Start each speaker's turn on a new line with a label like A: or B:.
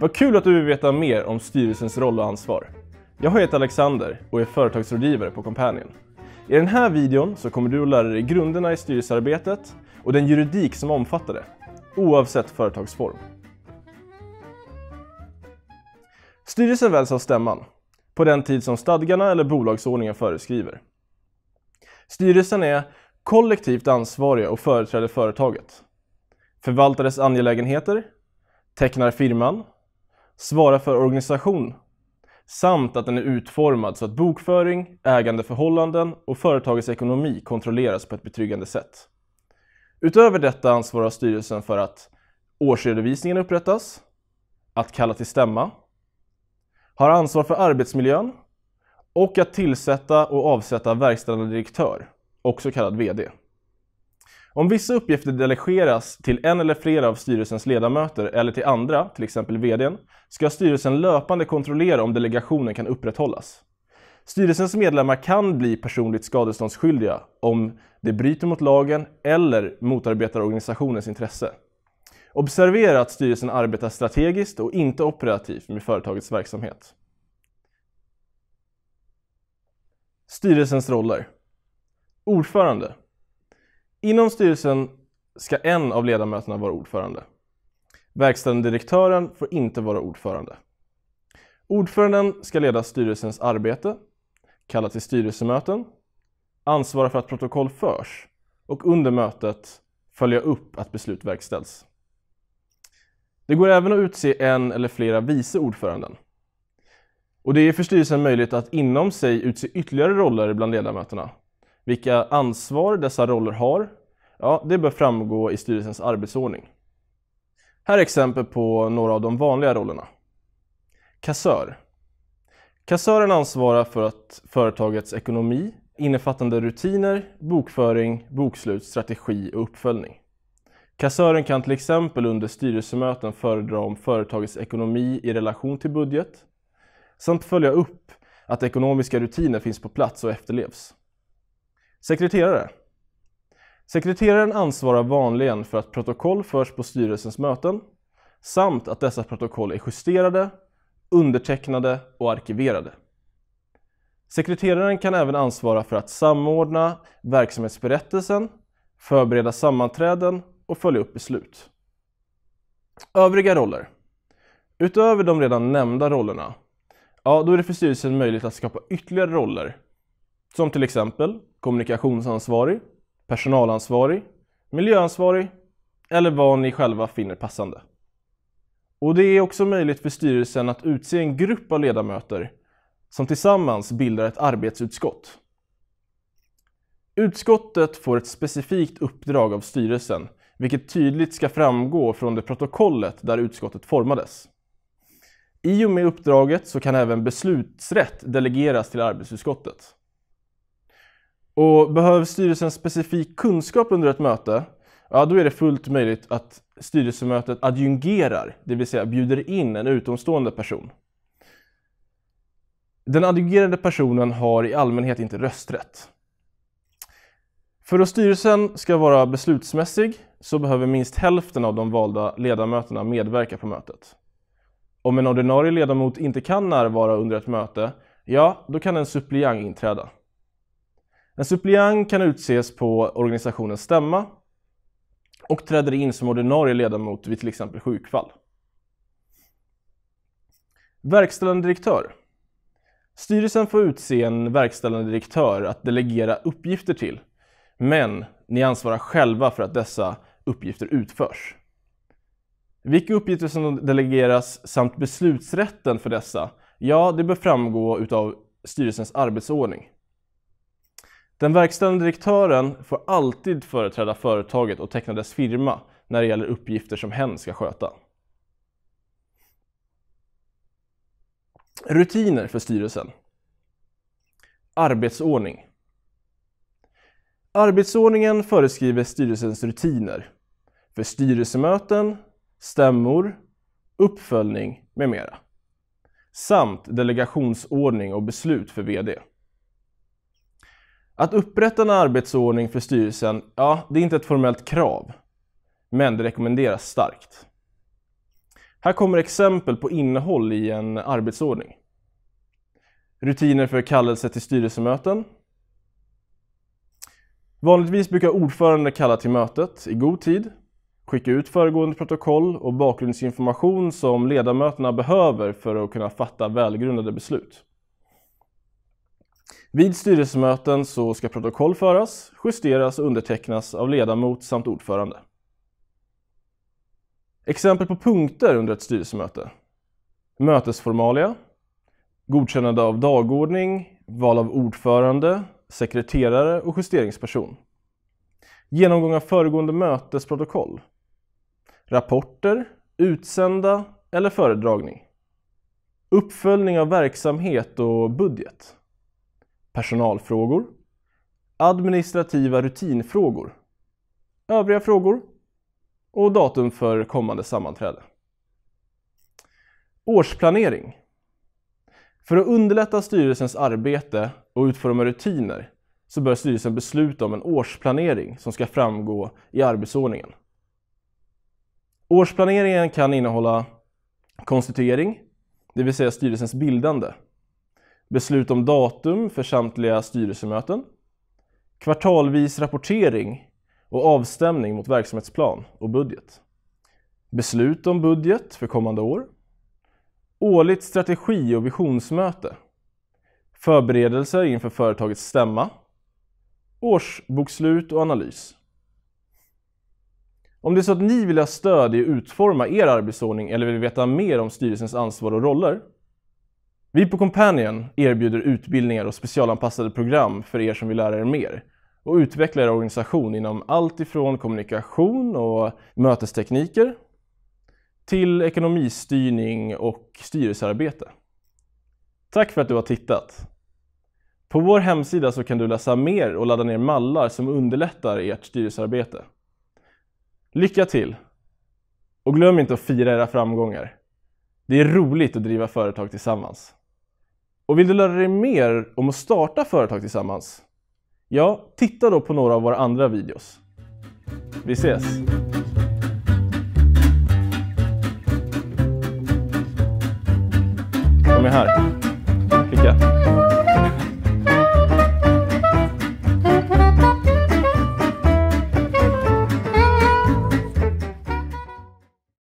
A: Vad kul att du vill veta mer om styrelsens roll och ansvar. Jag heter Alexander och är företagsrådgivare på Companion. I den här videon så kommer du att lära dig grunderna i styrelsearbetet och den juridik som omfattar det, oavsett företagsform. Styrelsen väljs av stämman, på den tid som stadgarna eller bolagsordningen föreskriver. Styrelsen är kollektivt ansvariga och företräder företaget, förvaltar dess angelägenheter, tecknar firman svarar för organisation samt att den är utformad så att bokföring, ägandeförhållanden och företagets ekonomi kontrolleras på ett betryggande sätt. Utöver detta ansvarar styrelsen för att årsredovisningen upprättas, att kalla till stämma, har ansvar för arbetsmiljön och att tillsätta och avsätta verkställande direktör, också kallad VD. Om vissa uppgifter delegeras till en eller flera av styrelsens ledamöter eller till andra, till exempel VDn, ska styrelsen löpande kontrollera om delegationen kan upprätthållas. Styrelsens medlemmar kan bli personligt skadeståndsskyldiga om de bryter mot lagen eller motarbetar organisationens intresse. Observera att styrelsen arbetar strategiskt och inte operativt med företagets verksamhet. Styrelsens roller Ordförande Inom styrelsen ska en av ledamöterna vara ordförande. Verkställande direktören får inte vara ordförande. Ordföranden ska leda styrelsens arbete, kalla till styrelsemöten, ansvara för att protokoll förs och under mötet följa upp att beslut verkställs. Det går även att utse en eller flera vice ordföranden. Och det är för styrelsen möjligt att inom sig utse ytterligare roller bland ledamöterna vilka ansvar dessa roller har, ja, det bör framgå i styrelsens arbetsordning. Här är exempel på några av de vanliga rollerna. Kassör. Kassören ansvarar för att företagets ekonomi, innefattande rutiner, bokföring, bokslut, strategi och uppföljning. Kassören kan till exempel under styrelsemöten föredra om företagets ekonomi i relation till budget samt följa upp att ekonomiska rutiner finns på plats och efterlevs. Sekreterare. Sekreteraren ansvarar vanligen för att protokoll förs på styrelsens möten samt att dessa protokoll är justerade, undertecknade och arkiverade. Sekreteraren kan även ansvara för att samordna verksamhetsberättelsen, förbereda sammanträden och följa upp beslut. Övriga roller. Utöver de redan nämnda rollerna, ja, då är det för styrelsen möjligt att skapa ytterligare roller, som till exempel kommunikationsansvarig, personalansvarig, miljöansvarig eller vad ni själva finner passande. Och det är också möjligt för styrelsen att utse en grupp av ledamöter som tillsammans bildar ett arbetsutskott. Utskottet får ett specifikt uppdrag av styrelsen, vilket tydligt ska framgå från det protokollet där utskottet formades. I och med uppdraget så kan även beslutsrätt delegeras till arbetsutskottet. Och behövs styrelsen specifik kunskap under ett möte, ja då är det fullt möjligt att styrelsemötet adjungerar, det vill säga bjuder in en utomstående person. Den adjungerade personen har i allmänhet inte rösträtt. För att styrelsen ska vara beslutsmässig så behöver minst hälften av de valda ledamöterna medverka på mötet. Om en ordinarie ledamot inte kan närvara under ett möte, ja, då kan en suppleant inträda. En suppleant kan utses på organisationens stämma och träder in som ordinarie ledamot vid till exempel sjukfall. Verkställande direktör. Styrelsen får utse en verkställande direktör att delegera uppgifter till, men ni ansvarar själva för att dessa uppgifter utförs. Vilka uppgifter som delegeras samt beslutsrätten för dessa, ja, det bör framgå utav styrelsens arbetsordning. Den verkställande direktören får alltid företräda företaget och teckna dess firma när det gäller uppgifter som hen ska sköta. Rutiner för styrelsen. Arbetsordning. Arbetsordningen föreskriver styrelsens rutiner för styrelsemöten, stämmor, uppföljning med mera. Samt delegationsordning och beslut för VD. Att upprätta en arbetsordning för styrelsen, ja, det är inte ett formellt krav, men det rekommenderas starkt. Här kommer exempel på innehåll i en arbetsordning. Rutiner för kallelse till styrelsemöten. Vanligtvis brukar ordförande kalla till mötet i god tid, skicka ut föregående protokoll och bakgrundsinformation som ledamöterna behöver för att kunna fatta välgrundade beslut. Vid styrelsemöten så ska protokoll föras, justeras och undertecknas av ledamot samt ordförande. Exempel på punkter under ett styrelsemöte. Mötesformalia, godkännande av dagordning, val av ordförande, sekreterare och justeringsperson. Genomgång av föregående mötesprotokoll. Rapporter, utsända eller föredragning. Uppföljning av verksamhet och budget personalfrågor, administrativa rutinfrågor, övriga frågor och datum för kommande sammanträde. Årsplanering. För att underlätta styrelsens arbete och utforma rutiner så bör styrelsen besluta om en årsplanering som ska framgå i arbetsordningen. Årsplaneringen kan innehålla konstituering, det vill säga styrelsens bildande, beslut om datum för samtliga styrelsemöten, kvartalvis rapportering och avstämning mot verksamhetsplan och budget, beslut om budget för kommande år, årligt strategi och visionsmöte, förberedelser inför företagets stämma, årsbokslut och analys. Om det är så att ni vill ha stöd i att utforma er arbetsordning eller vill veta mer om styrelsens ansvar och roller vi på Companion erbjuder utbildningar och specialanpassade program för er som vill lära er mer och utveckla er organisation inom allt ifrån kommunikation och mötestekniker till ekonomistyrning och styrelsearbete. Tack för att du har tittat! På vår hemsida så kan du läsa mer och ladda ner mallar som underlättar ert styrelsearbete. Lycka till! Och glöm inte att fira era framgångar. Det är roligt att driva företag tillsammans. Och vill du lära dig mer om att starta företag tillsammans? Ja, titta då på några av våra andra videos. Vi ses! Kom med här.